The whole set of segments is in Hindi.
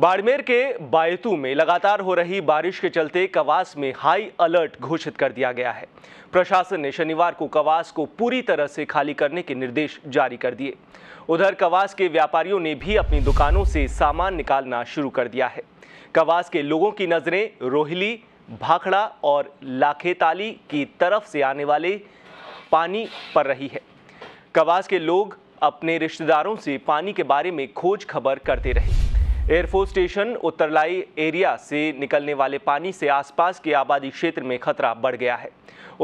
बाड़मेर के बायतू में लगातार हो रही बारिश के चलते कवास में हाई अलर्ट घोषित कर दिया गया है प्रशासन ने शनिवार को कवास को पूरी तरह से खाली करने के निर्देश जारी कर दिए उधर कवास के व्यापारियों ने भी अपनी दुकानों से सामान निकालना शुरू कर दिया है कवास के लोगों की नज़रें रोहिली भाखड़ा और लाखेताली की तरफ से आने वाले पानी पर रही है कवास के लोग अपने रिश्तेदारों से पानी के बारे में खोज खबर करते रहे एयरफोर्स स्टेशन उत्तरलाई एरिया से निकलने वाले पानी से आसपास के आबादी क्षेत्र में खतरा बढ़ गया है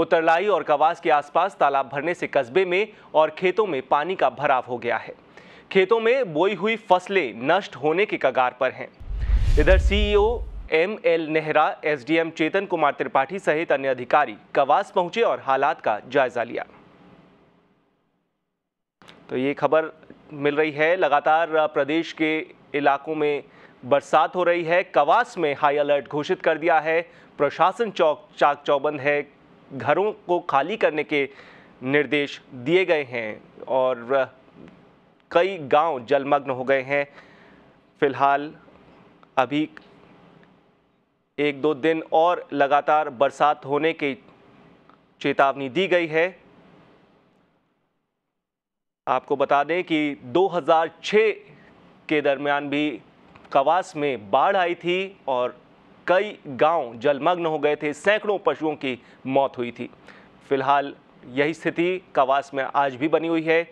उत्तरलाई और कवास के आसपास तालाब भरने से कस्बे में और खेतों में पानी का भराव हो गया है खेतों में बोई हुई फसलें नष्ट होने के कगार पर हैं इधर CEO M L Nehra SDM Chetan Kumar Tripathi सहित अन्य अधिकारी कवास पहुंचे और हालात का जायजा लिया तो ये खबर मिल रही है लगातार प्रदेश के इलाकों में बरसात हो रही है कवास में हाई अलर्ट घोषित कर दिया है प्रशासन चौक चाक चौबंद है घरों को खाली करने के निर्देश दिए गए हैं और कई गांव जलमग्न हो गए हैं फिलहाल अभी एक दो दिन और लगातार बरसात होने की चेतावनी दी गई है आपको बता दें कि 2006 के दरमियान भी कवास में बाढ़ आई थी और कई गांव जलमग्न हो गए थे सैकड़ों पशुओं की मौत हुई थी फिलहाल यही स्थिति कवास में आज भी बनी हुई है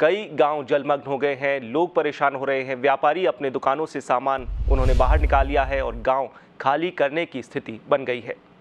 कई गांव जलमग्न हो गए हैं लोग परेशान हो रहे हैं व्यापारी अपने दुकानों से सामान उन्होंने बाहर निकाल लिया है और गांव खाली करने की स्थिति बन गई है